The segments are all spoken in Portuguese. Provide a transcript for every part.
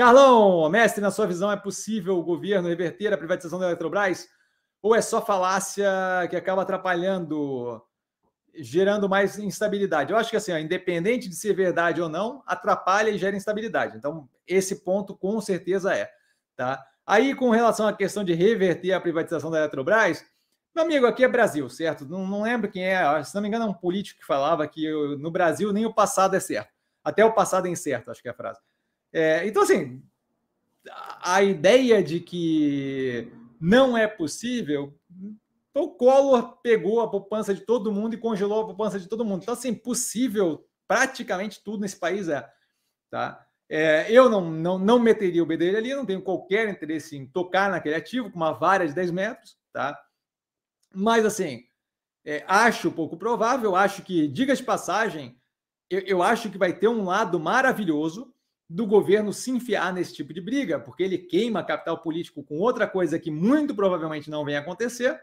Carlão, mestre, na sua visão, é possível o governo reverter a privatização da Eletrobras? Ou é só falácia que acaba atrapalhando, gerando mais instabilidade? Eu acho que, assim, ó, independente de ser verdade ou não, atrapalha e gera instabilidade. Então, esse ponto com certeza é. Tá? Aí, com relação à questão de reverter a privatização da Eletrobras, meu amigo, aqui é Brasil, certo? Não, não lembro quem é, se não me engano, é um político que falava que no Brasil nem o passado é certo. Até o passado é incerto, acho que é a frase. É, então, assim, a ideia de que não é possível. Então, o Collor pegou a poupança de todo mundo e congelou a poupança de todo mundo. Então, assim, possível praticamente tudo nesse país é. Tá? É, eu não, não, não meteria o bedelho ali, não tenho qualquer interesse em tocar naquele ativo com uma vara de 10 metros. Tá? Mas, assim, é, acho pouco provável, acho que, diga de passagem, eu, eu acho que vai ter um lado maravilhoso do governo se enfiar nesse tipo de briga, porque ele queima capital político com outra coisa que muito provavelmente não vem acontecer,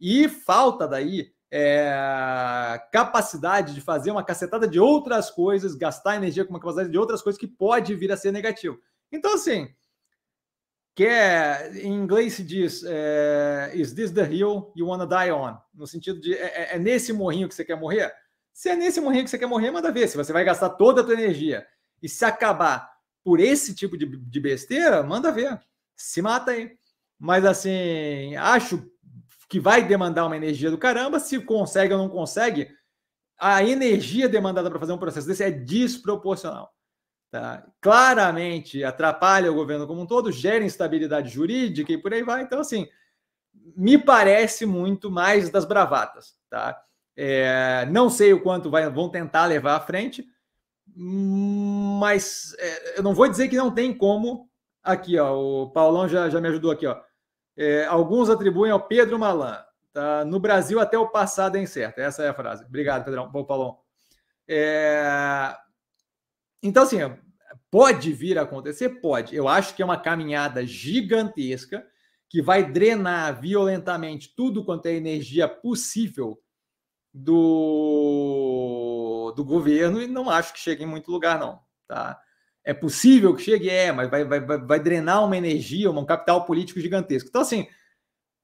e falta daí é, capacidade de fazer uma cacetada de outras coisas, gastar energia com uma capacidade de outras coisas que pode vir a ser negativo. Então, assim, quer, em inglês se diz é, Is this the hill you wanna die on? No sentido de é, é, é nesse morrinho que você quer morrer? Se é nesse morrinho que você quer morrer, manda ver se você vai gastar toda a tua energia e se acabar por esse tipo de, de besteira, manda ver. Se mata aí. Mas assim, acho que vai demandar uma energia do caramba. Se consegue ou não consegue, a energia demandada para fazer um processo desse é desproporcional. Tá? Claramente atrapalha o governo como um todo, gera instabilidade jurídica e por aí vai. Então, assim, me parece muito mais das bravatas. Tá? É, não sei o quanto vai, vão tentar levar à frente, mas é, eu não vou dizer que não tem como. Aqui, ó, o Paulão já, já me ajudou aqui, ó. É, alguns atribuem ao Pedro Malan. Tá? No Brasil, até o passado é incerto. Essa é a frase. Obrigado, Pedrão. Bom, Paulão. É... Então, assim, pode vir a acontecer? Pode. Eu acho que é uma caminhada gigantesca que vai drenar violentamente tudo quanto é energia possível do, do governo e não acho que chegue em muito lugar, não. Tá? É possível que chegue? É, mas vai, vai, vai drenar uma energia, um capital político gigantesco. Então, assim,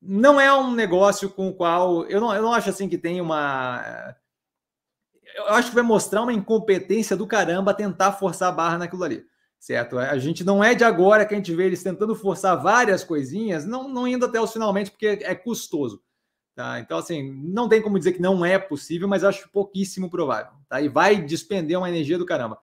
não é um negócio com o qual. Eu não, eu não acho assim que tem uma. Eu acho que vai mostrar uma incompetência do caramba tentar forçar a barra naquilo ali certo? A gente não é de agora que a gente vê eles tentando forçar várias coisinhas, não, não indo até os finalmente, porque é custoso. Tá? Então, assim, não tem como dizer que não é possível, mas acho pouquíssimo provável. Tá? E vai despender uma energia do caramba.